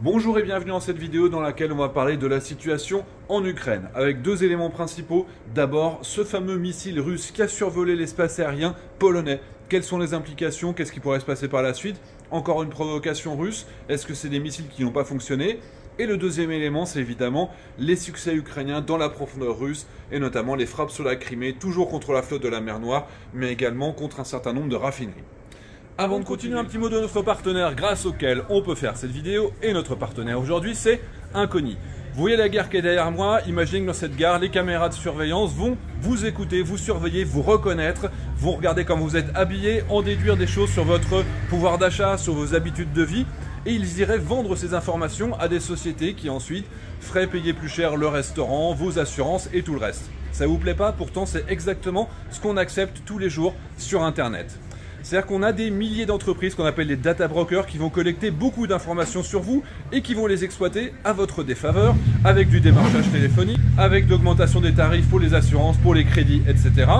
Bonjour et bienvenue dans cette vidéo dans laquelle on va parler de la situation en Ukraine avec deux éléments principaux. D'abord, ce fameux missile russe qui a survolé l'espace aérien polonais. Quelles sont les implications Qu'est-ce qui pourrait se passer par la suite Encore une provocation russe Est-ce que c'est des missiles qui n'ont pas fonctionné et le deuxième élément, c'est évidemment les succès ukrainiens dans la profondeur russe, et notamment les frappes sur la Crimée, toujours contre la flotte de la mer Noire, mais également contre un certain nombre de raffineries. Avant de continuer, un petit mot de notre partenaire grâce auquel on peut faire cette vidéo. Et notre partenaire aujourd'hui, c'est Inconi. Vous voyez la gare qui est derrière moi, imaginez que dans cette gare, les caméras de surveillance vont vous écouter, vous surveiller, vous reconnaître, vous regarder comment vous êtes habillé, en déduire des choses sur votre pouvoir d'achat, sur vos habitudes de vie, et ils iraient vendre ces informations à des sociétés qui ensuite feraient payer plus cher le restaurant, vos assurances et tout le reste. Ça vous plaît pas Pourtant, c'est exactement ce qu'on accepte tous les jours sur Internet. C'est-à-dire qu'on a des milliers d'entreprises qu'on appelle les data brokers qui vont collecter beaucoup d'informations sur vous et qui vont les exploiter à votre défaveur avec du démarchage téléphonique, avec l'augmentation des tarifs pour les assurances, pour les crédits, etc.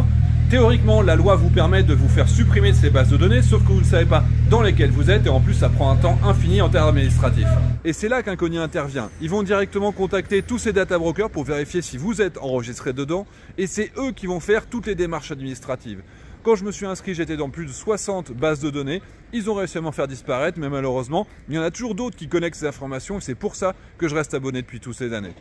Théoriquement, la loi vous permet de vous faire supprimer de ces bases de données, sauf que vous ne savez pas dans lesquelles vous êtes, et en plus ça prend un temps infini en termes administratifs. Et c'est là qu'Inconnu intervient. Ils vont directement contacter tous ces data brokers pour vérifier si vous êtes enregistré dedans, et c'est eux qui vont faire toutes les démarches administratives. Quand je me suis inscrit, j'étais dans plus de 60 bases de données. Ils ont réussi à m'en faire disparaître, mais malheureusement, il y en a toujours d'autres qui connectent ces informations et c'est pour ça que je reste abonné depuis toutes ces années.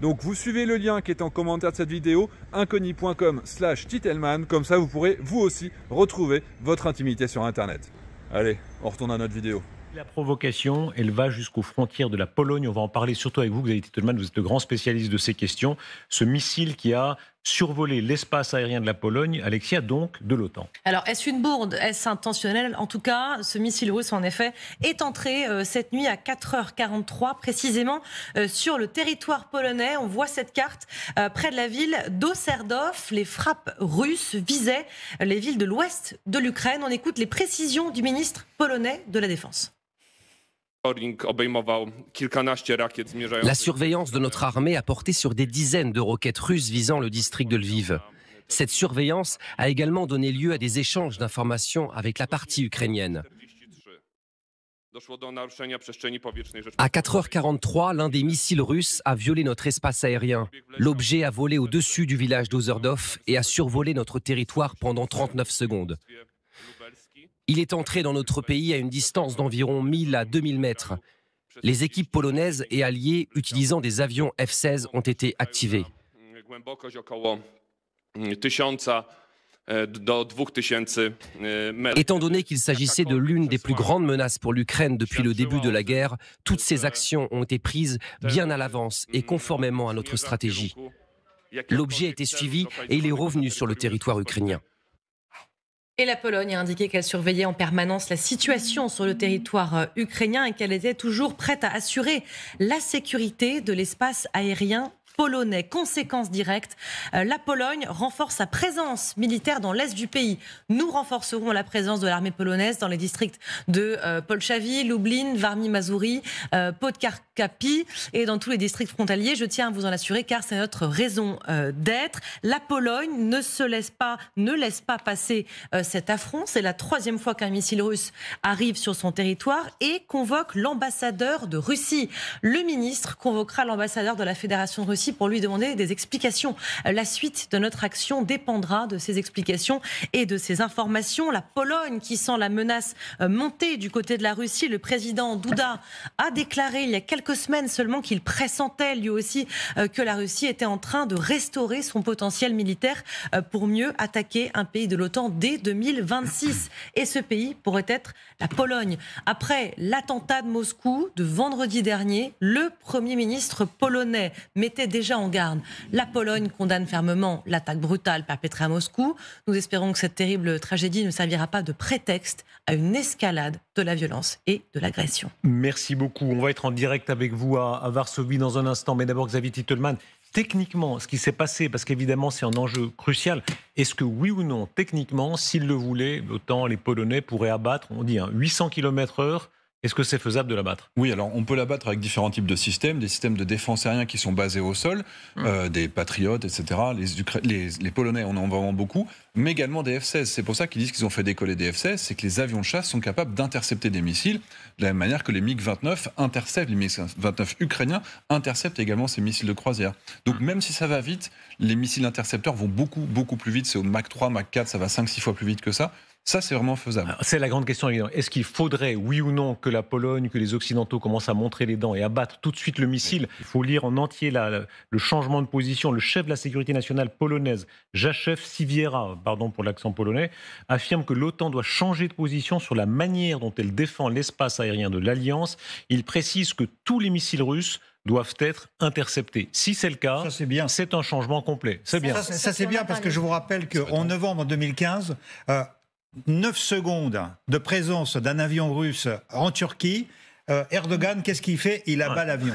Donc vous suivez le lien qui est en commentaire de cette vidéo, incogni.com slash titelman, comme ça vous pourrez vous aussi retrouver votre intimité sur Internet. Allez, on retourne à notre vidéo. La provocation, elle va jusqu'aux frontières de la Pologne. On va en parler surtout avec vous, Xavier Titelman, vous êtes le grand spécialiste de ces questions. Ce missile qui a survoler l'espace aérien de la Pologne, Alexia, donc de l'OTAN. Alors, est-ce une bourde Est-ce intentionnel En tout cas, ce missile russe, en effet, est entré euh, cette nuit à 4h43, précisément euh, sur le territoire polonais. On voit cette carte euh, près de la ville d'Oserdov. Les frappes russes visaient les villes de l'ouest de l'Ukraine. On écoute les précisions du ministre polonais de la Défense. La surveillance de notre armée a porté sur des dizaines de roquettes russes visant le district de Lviv. Cette surveillance a également donné lieu à des échanges d'informations avec la partie ukrainienne. À 4h43, l'un des missiles russes a violé notre espace aérien. L'objet a volé au-dessus du village d'Ozerdov et a survolé notre territoire pendant 39 secondes. Il est entré dans notre pays à une distance d'environ 1000 à 2000 mètres. Les équipes polonaises et alliées utilisant des avions F-16 ont été activées. Étant donné qu'il s'agissait de l'une des plus grandes menaces pour l'Ukraine depuis le début de la guerre, toutes ces actions ont été prises bien à l'avance et conformément à notre stratégie. L'objet a été suivi et il est revenu sur le territoire ukrainien. Et la Pologne a indiqué qu'elle surveillait en permanence la situation sur le territoire euh, ukrainien et qu'elle était toujours prête à assurer la sécurité de l'espace aérien polonais. Conséquence directe, euh, la Pologne renforce sa présence militaire dans l'est du pays. Nous renforcerons la présence de l'armée polonaise dans les districts de euh, Polchavie, Lublin, varmi mazuri euh, Podkarkapi et dans tous les districts frontaliers. Je tiens à vous en assurer car c'est notre raison d'être. La Pologne ne se laisse pas, ne laisse pas passer cet affront. C'est la troisième fois qu'un missile russe arrive sur son territoire et convoque l'ambassadeur de Russie. Le ministre convoquera l'ambassadeur de la Fédération Russie pour lui demander des explications. La suite de notre action dépendra de ces explications et de ces informations. La Pologne qui sent la menace euh, monter du côté de la Russie, le président Duda a déclaré il y a quelques semaines seulement qu'il pressentait lui aussi euh, que la Russie était en train de restaurer son potentiel militaire euh, pour mieux attaquer un pays de l'OTAN dès 2026. Et ce pays pourrait être la Pologne. Après l'attentat de Moscou de vendredi dernier, le Premier ministre polonais mettait déjà en garde. La Pologne condamne fermement l'attaque brutale perpétrée à Moscou. Nous espérons que cette terrible tragédie ne servira pas de prétexte à une escalade de la violence et de l'agression. Merci beaucoup. On va être en direct avec vous à, Varsovie dans un instant. Mais d'abord, Xavier Titelman, techniquement, ce qui s'est passé, parce qu'évidemment, c'est un enjeu crucial, est-ce que oui ou non, techniquement, s'ils le voulaient, l'OTAN, les Polonais pourraient abattre, on dit, 800 hein, km/h est-ce que c'est faisable de l'abattre Oui, alors on peut l'abattre avec différents types de systèmes, des systèmes de défense aérien qui sont basés au sol, mm. euh, des patriotes, etc. Les, les, Polonais en ont vraiment beaucoup, mais également des F-16. C'est pour ça qu'ils disent qu'ils ont fait décoller des F-16, c'est que les avions de chasse sont capables d'intercepter des missiles, de la même manière que les MiG-29 interceptent, les MiG-29 ukrainiens interceptent également ces missiles de croisière. Donc mm. même si ça va vite, les missiles intercepteurs vont beaucoup, beaucoup plus vite. C'est au Mach 3, Mach 4, ça va 5-6 fois plus vite que ça. Ça, c'est vraiment faisable. Ah, c'est la grande question, évidemment. Est-ce qu'il faudrait, oui ou non, que la Pologne, que les Occidentaux commencent à montrer les dents et abattre tout de suite le missile Il faut lire en entier le changement de position. Le chef de la sécurité nationale polonaise, Jacek Siviera, pardon pour l'accent polonais, affirme que l'OTAN doit changer de position sur la manière dont elle défend l'espace aérien de l'Alliance. Il précise que tous les missiles russes doivent être interceptés. Si c'est le cas, c'est bien. C'est un changement complet. C'est bien. Ça, c'est bien parce que je vous rappelle qu'en novembre 2015, 9 secondes de présence d'un avion russe en Turquie, euh, Erdogan, qu'est-ce qu'il fait Il abat l'avion.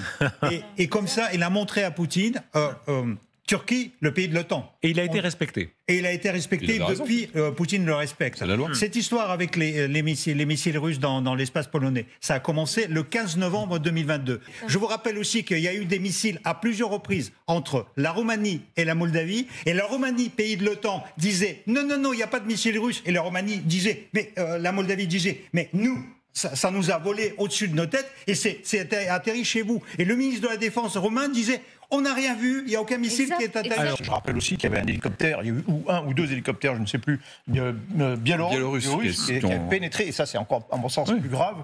Et, comme ça, il a montré à Poutine, euh, euh, Turquie, le pays de l'OTAN. Et il a été respecté. Et il a été respecté depuis, euh, Poutine le respecte. Hmm. Cette histoire avec les, euh, missiles, russes dans, l'espace polonais, ça a commencé le 15 novembre 2022. Je vous rappelle aussi qu'il y a eu des missiles à plusieurs reprises entre la Roumanie et la Moldavie. Et la Roumanie, pays de l'OTAN, disait non, non, non, il n'y a pas de missiles russes. Et la Roumanie disait, mais euh, la Moldavie disait, mais nous, ça, ça, nous a volé au-dessus de nos têtes et c'est atterri chez vous. Et le ministre de la Défense romain disait on n'a rien vu, il n'y a aucun missile qui est atteint. je rappelle aussi qu'il y avait un hélicoptère, ou un ou deux hélicoptères, je ne sais plus, bien qui, qui, qui pénétré, et ça c'est encore, à mon sens, plus grave.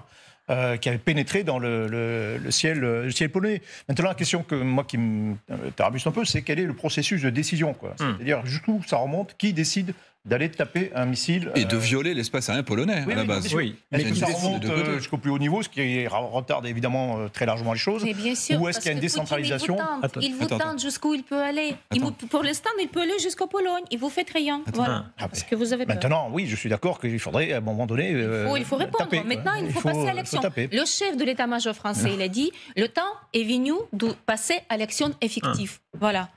Euh, qui avait pénétré dans le, ciel, euh, le ciel polonais. Maintenant, la question que moi qui me euh, tarabuste un peu, c'est quel est le processus de décision, hmm. C'est-à-dire jusqu'où ça remonte, qui décide d'aller taper un missile. Et de euh, violer l'espace un polonais, à la base. Oui, mais ça remonte euh, jusqu'au plus haut niveau, ce qui retarde évidemment euh, très largement les choses bien Ou est-ce qu'il y a une décentralisation Il vous tente, jusqu'où il peut aller. Il pour l'instant, il peut aller jusqu'en Pologne. Il vous fait rien. Voilà. Ah. Ah, que vous avez Maintenant, oui, je suis d'accord qu'il faudrait à un moment donné. il, faut, répondre. maintenant, il faut, passer à l'action. Le chef de l'état-major français, il a dit le temps est venu de passer à l'action effective. Ah. Voilà.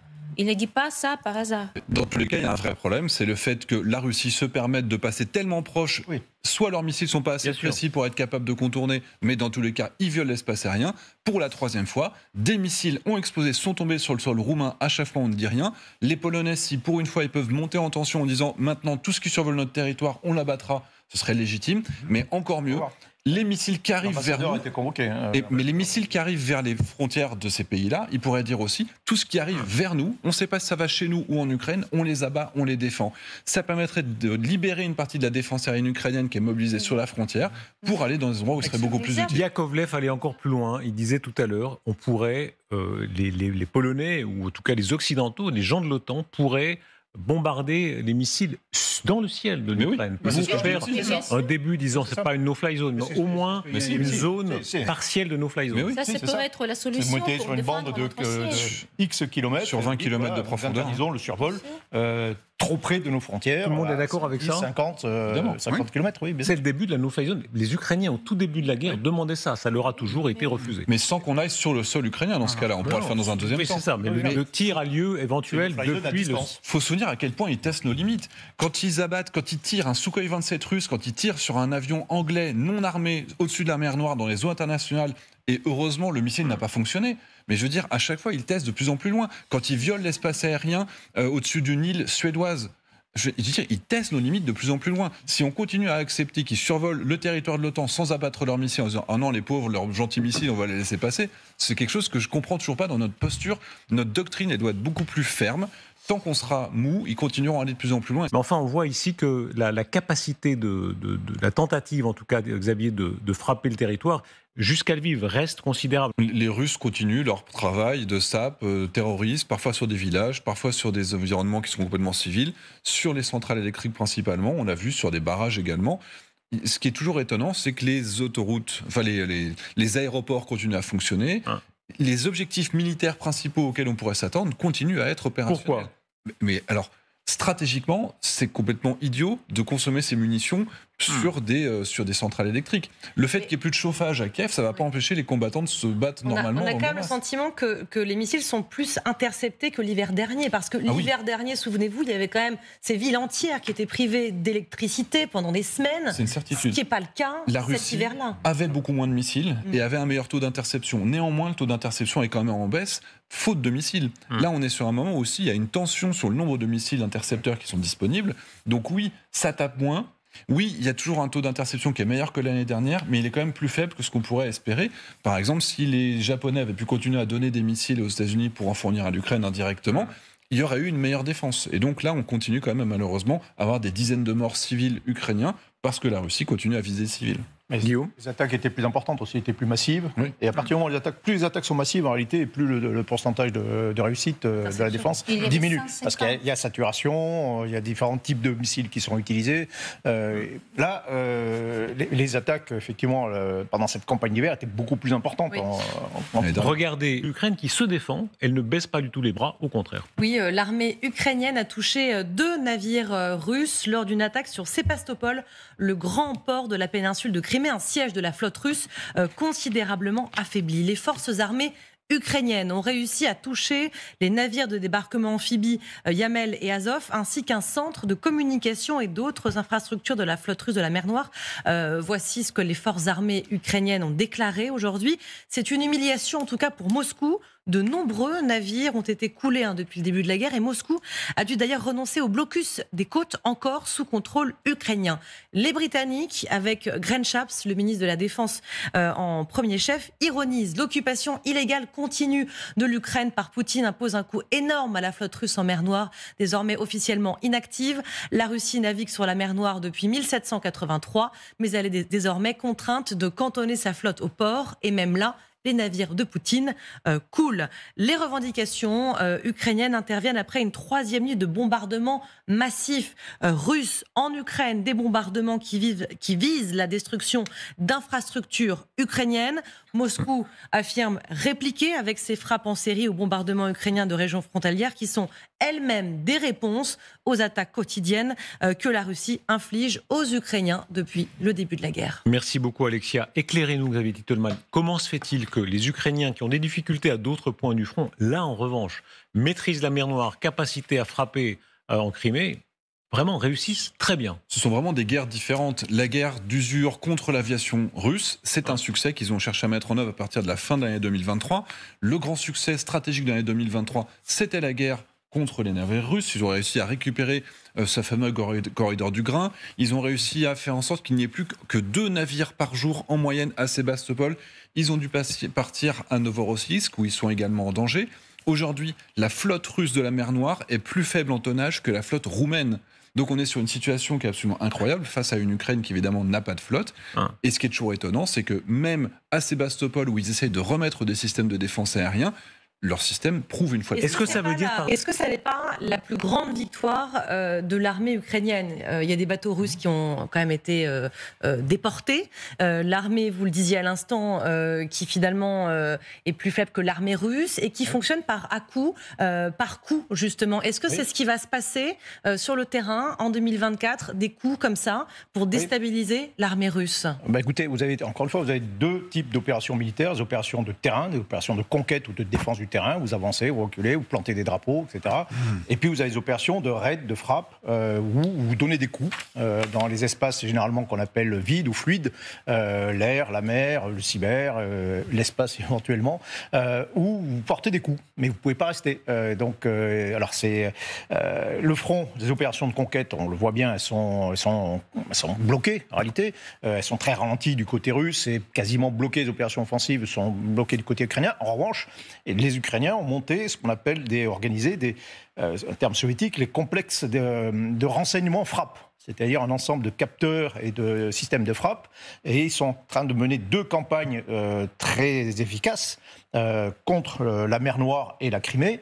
Il ne dit pas ça par hasard. Dans tous les cas, il y a un vrai problème, c'est le fait que la Russie se permette de passer tellement proche. Soit leurs missiles sont pas assez précis pour être capables de contourner, mais dans tous les cas, ils violent l'espace aérien. Pour la troisième fois, des missiles ont explosé, sont tombés sur le sol roumain. À chaque fois, on ne dit rien. Les Polonais, si pour une fois ils peuvent monter en tension en disant maintenant tout ce qui survole notre territoire, on l'abattra, ce serait légitime. Mhm. Mais encore mieux, les missiles qui arrivent vers nous, hein, euh, mais les missiles qui arrivent vers les frontières de ces pays-là, ils pourraient dire aussi tout ce qui arrive vers nous, on ne sait pas si ça va chez nous ou en Ukraine, on les abat, on les défend. Ça permettrait de libérer une partie de la défense aérienne ukrainienne qui est mobilisée sur la frontière pour aller dans des endroits où ce serait beaucoup plus utile. Yakovlev allait encore plus loin. Il disait tout à l'heure, on pourrait euh, les, les Polonais ou en tout cas les Occidentaux, les gens de l'OTAN pourraient bombarder les missiles dans le ciel de l'Ukraine. Oui. faire un début disant c'est pas une no-fly zone, mais, au moins mais une zone partielle de no-fly zone. ça, ça peut être la solution. pour sur une bande de, X kilomètres. Sur 20 km de profondeur. Disons le survol. Euh, trop près de nos frontières. Tout le monde est d'accord avec ça 50, euh, oui. km, C'est le début de la no-fly zone. Les Ukrainiens, au tout début de la guerre, demandaient ça. Ça leur a toujours été refusé. Mais sans qu'on aille sur le sol ukrainien dans ce ah. cas-là. On pourra le faire dans un deuxième temps. c'est ça. Mais, le, tir a lieu éventuel depuis le... faut se souvenir à quel point ils testent nos limites. Quand ils abattent, quand ils tirent un Sukhoi 27 russe, quand ils tirent sur un avion anglais non armé au-dessus de la mer Noire dans les eaux internationales, et heureusement, le missile n'a pas fonctionné. Mais je veux dire, à chaque fois, ils testent de plus en plus loin. Quand ils violent l'espace aérien euh, au-dessus d'une île suédoise, je veux dire, ils testent nos limites de plus en plus loin. Si on continue à accepter qu'ils survolent le territoire de l'OTAN sans abattre leurs missiles en disant Ah non, les pauvres, leurs gentils missiles, on va les laisser passer, c'est quelque chose que je comprends toujours pas dans notre posture. Notre doctrine, elle doit être beaucoup plus ferme tant qu'on sera mou, ils continueront à aller de plus en plus loin. Mais enfin, on voit ici que la, capacité de, la tentative, en tout cas, Xavier, de, de frapper le territoire, jusqu'à Lviv reste considérable. Les Russes continuent leur travail de sape, euh, terroriste, parfois sur des villages, parfois sur des environnements qui sont complètement civils, sur les centrales électriques principalement, on l'a vu sur des barrages également. Ce qui est toujours étonnant, c'est que les autoroutes, enfin les, aéroports continuent à fonctionner. Ah. les objectifs militaires principaux auxquels on pourrait s'attendre continuent à être opérationnels. Pourquoi mais alors, stratégiquement, c'est complètement idiot de consommer ces munitions sur, hmm. des, euh, sur des centrales électriques. Le fait qu'il n'y ait plus de chauffage à Kiev, ça ne va pas empêcher les combattants de se battre normalement. on a quand même le sentiment que, les missiles sont plus interceptés que l'hiver dernier, parce que ah l'hiver dernier, souvenez-vous, il y avait quand même ces villes entières qui étaient privées d'électricité pendant des semaines. C'est une certitude. Ce qui n'est pas le cas La Russie avait beaucoup moins de missiles hmm. et avait un meilleur taux d'interception. Néanmoins, le taux d'interception est quand même en baisse faute de missiles. Hum. Là, on est sur un moment aussi, il y a une tension sur le nombre de missiles intercepteurs qui sont disponibles. Donc oui, ça tape moins. Oui, il y a toujours un taux d'interception qui est meilleur que l'année dernière, mais il est quand même plus faible que ce qu'on pourrait espérer. Par exemple, si les Japonais avaient pu continuer à donner des missiles aux États-Unis pour en fournir à l'Ukraine indirectement, il y aurait eu une meilleure défense. Et donc là, on continue quand même malheureusement à avoir des dizaines de morts civils ukrainiens parce que la Russie continue à viser civils. Les attaques étaient plus importantes aussi, étaient plus massives. Et à partir du moment où les attaques, plus les attaques sont massives en réalité, plus le, pourcentage de, réussite euh, ah, de la défense diminue. Parce qu'il y, a saturation, euh, il y a différents types de missiles qui sont utilisés. Euh, là, les, attaques, effectivement, pendant cette campagne d'hiver, étaient beaucoup plus importantes. Regardez, l'Ukraine qui se défend, elle ne baisse pas du tout les bras, au contraire. Oui, l'armée ukrainienne a touché deux navires russes lors d'une attaque sur Sébastopol, le grand port de la péninsule de Crimea mais un siège de la flotte russe euh, considérablement affaibli. Les forces armées ukrainiennes ont réussi à toucher les navires de débarquement amphibie euh, Yamel et Azov, ainsi qu'un centre de communication et d'autres infrastructures de la flotte russe de la mer Noire. Euh, voici ce que les forces armées ukrainiennes ont déclaré aujourd'hui. C'est une humiliation, en tout cas pour Moscou de nombreux navires ont été coulés hein, depuis le début de la guerre et Moscou a dû d'ailleurs renoncer au blocus des côtes encore sous contrôle ukrainien. Les Britanniques, avec Grenchaps, le ministre de la Défense euh, en premier chef, ironisent. L'occupation illégale continue de l'Ukraine par Poutine impose un coût énorme à la flotte russe en mer Noire, désormais officiellement inactive. La Russie navigue sur la mer Noire depuis 1783, mais elle est désormais contrainte de cantonner sa flotte au port et même là, les navires de Poutine euh, coulent. Les revendications euh, ukrainiennes interviennent après une troisième nuit de bombardements massifs euh, russes en Ukraine, des bombardements qui, visent la destruction d'infrastructures ukrainiennes. Moscou affirme répliquer avec ses frappes en série aux bombardements ukrainiens de régions frontalières qui sont elles-mêmes des réponses aux attaques quotidiennes que la Russie inflige aux Ukrainiens depuis le début de la guerre. Merci beaucoup Alexia. Éclairez-nous, Xavier Titelman. Comment se fait-il que les Ukrainiens qui ont des difficultés à d'autres points du front, là en revanche, maîtrisent la mer Noire, capacité à frapper euh, en Crimée, vraiment réussissent très bien. Ce sont vraiment des guerres différentes. La guerre d'usure contre l'aviation russe, c'est un succès qu'ils ont cherché à mettre en œuvre à partir de la fin de l'année 2023. Le grand succès stratégique de l'année 2023, c'était la guerre contre les navires russes. Ils ont réussi à récupérer euh, ce fameux corridor du grain. Ils ont réussi à faire en sorte qu'il n'y ait plus que deux navires par jour en moyenne à Sébastopol. Ils ont dû partir à Novorossiysk, où ils sont également en danger. Aujourd'hui, la flotte russe de la mer Noire est plus faible en tonnage que la flotte roumaine. Donc on est sur une situation qui est absolument incroyable face à une Ukraine qui évidemment n'a pas de flotte. Ah. Et ce qui est toujours étonnant, c'est que même à Sébastopol, où ils essayent de remettre des systèmes de défense aérien, leur système prouve une fois. Est-ce que, ça veut dire Est-ce que ça n'est pas la plus grande victoire euh, de l'armée ukrainienne euh, Il y a des bateaux russes qui ont quand même été euh, déportés. l'armée, vous le disiez à l'instant, qui finalement est plus faible que l'armée russe et qui fonctionne par à coup, par coup justement. Est-ce que c'est ce qui va se passer sur le terrain en 2024 des coups comme ça pour déstabiliser l'armée russe bah Écoutez, vous avez encore une fois, vous avez deux types d'opérations militaires des opérations de terrain, des opérations de conquête ou de défense du terrain, vous avancez, vous reculez, vous plantez des drapeaux, etc. Hmm. Et puis vous avez des opérations de raid, de frappe, euh, où vous donnez des coups euh, dans les espaces généralement qu'on appelle vides ou fluides, euh, l'air, la mer, le cyber, l'espace éventuellement, où vous portez des coups, mais vous ne pouvez pas rester. donc, alors c'est le front des opérations de conquête, on le voit bien, elles sont, sont, bloquées en réalité, elles sont très ralenties du côté russe et quasiment bloquées, les opérations offensives sont bloquées du côté ukrainien. En revanche, les Ukrainiens ont monté ce qu'on appelle des, organisés, des, euh, termes soviétiques, les complexes de, renseignements renseignement frappe c'est-à-dire un ensemble de capteurs et de systèmes de frappe. Et ils sont en train de mener deux campagnes euh, très efficaces euh, contre la mer Noire et la Crimée,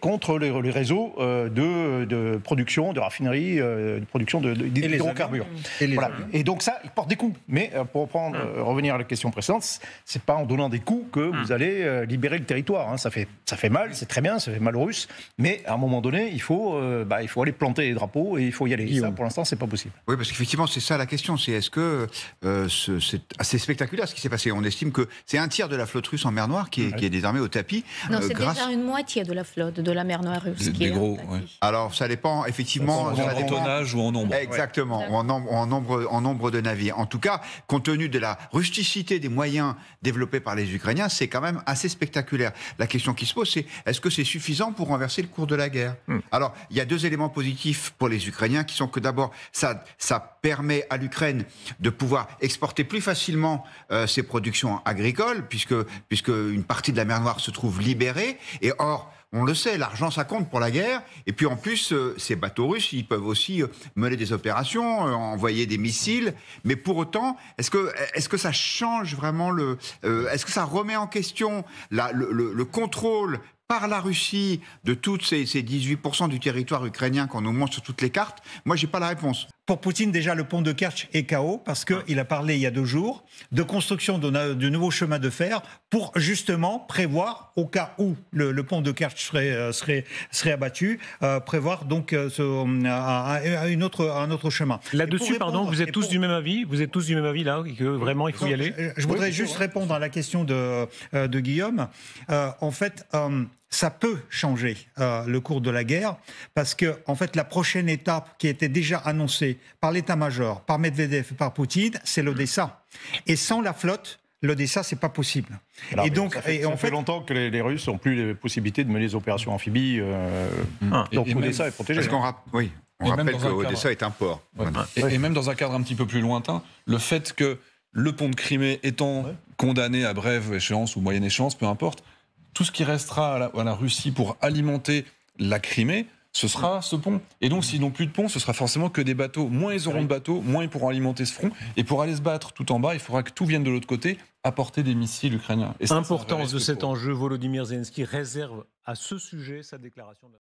contre les, réseaux euh, de, production, de raffinerie, euh, de production d'hydrocarbures. De, de, et, donc ça, il porte des coups. Mais euh, pour prendre, hum. revenir à la question précédente, c'est pas en donnant des coups que vous hum. allez libérer le territoire. Hein. Ça, fait, ça fait mal, c'est très bien, ça fait mal aux Russes, mais à un moment donné, il faut, bah, il faut aller planter les drapeaux et il faut y aller. ça, pour l'instant, c'est pas possible. Oui, parce qu'effectivement, c'est ça la question. C'est est-ce que c'est assez spectaculaire ce qui s'est passé On estime que c'est un tiers de la flotte russe en mer Noire qui est, désormais au tapis. Non, c'est grâce... déjà une moitié de la flotte de la mer Noire russe. Des, gros, Alors, ça dépend, effectivement. Ça dépend, en tonnage ou en nombre. Exactement, en, nombre, en, nombre, en nombre de navires. En tout cas, compte tenu de la rusticité des moyens développés par les Ukrainiens, c'est quand même assez spectaculaire. La question qui se pose, c'est est-ce que c'est suffisant pour renverser le cours de la guerre hmm. Alors, il y a deux éléments positifs pour les Ukrainiens qui sont que d'abord, ça, ça permet à l'Ukraine de pouvoir exporter plus facilement euh, ses productions agricoles, puisque, puisque une partie de la mer Noire se trouve libérée. Et or, on le sait, l'argent, ça compte pour la guerre. Et puis en plus, euh, ces bateaux russes, ils peuvent aussi euh, mener des opérations, euh, envoyer des missiles. Mais pour autant, est-ce que, est que ça change vraiment le... est-ce que ça remet en question le, contrôle par la Russie de toutes ces, ces 18% du territoire ukrainien qu'on nous montre sur toutes les cartes Moi, j'ai pas la réponse. Pour Poutine, déjà, le pont de Kerch est KO parce qu'il a parlé il y a deux jours de construction de, nouveau nouveaux chemins de fer pour justement prévoir, au cas où le, pont de Kerch serait, euh, serait, serait abattu, euh, prévoir donc euh, autre, un autre chemin. Là-dessus, pardon, vous êtes tous du même avis Vous êtes tous du même avis là Que vraiment, il faut y aller Je, voudrais juste répondre à la question de, de Guillaume. en fait, ça peut changer euh, le cours de la guerre, parce que en fait la prochaine étape qui était déjà annoncée par l'état-major, par Medvedev, par Poutine, c'est l'Odessa. Et sans la flotte, l'Odessa, c'est pas possible. et donc, ça fait, longtemps que les, Russes n'ont plus les possibilités de mener des opérations amphibies. Euh, hum. ah. donc l'Odessa est protégée. oui, on rappelle que l'Odessa est un port. Et, même dans un cadre un petit peu plus lointain, le fait que le pont de Crimée étant condamné à brève échéance ou moyenne échéance, peu importe, tout ce qui restera à la, Russie pour alimenter la Crimée, ce sera ce pont. Et donc, s'ils n'ont plus de pont, ce sera forcément que des bateaux. Moins ils auront de bateaux, moins ils pourront alimenter ce front. Et pour aller se battre tout en bas, il faudra que tout vienne de l'autre côté, apporter des missiles ukrainiens. Et de cet enjeu, Volodymyr Zelensky réserve à ce sujet sa déclaration. De...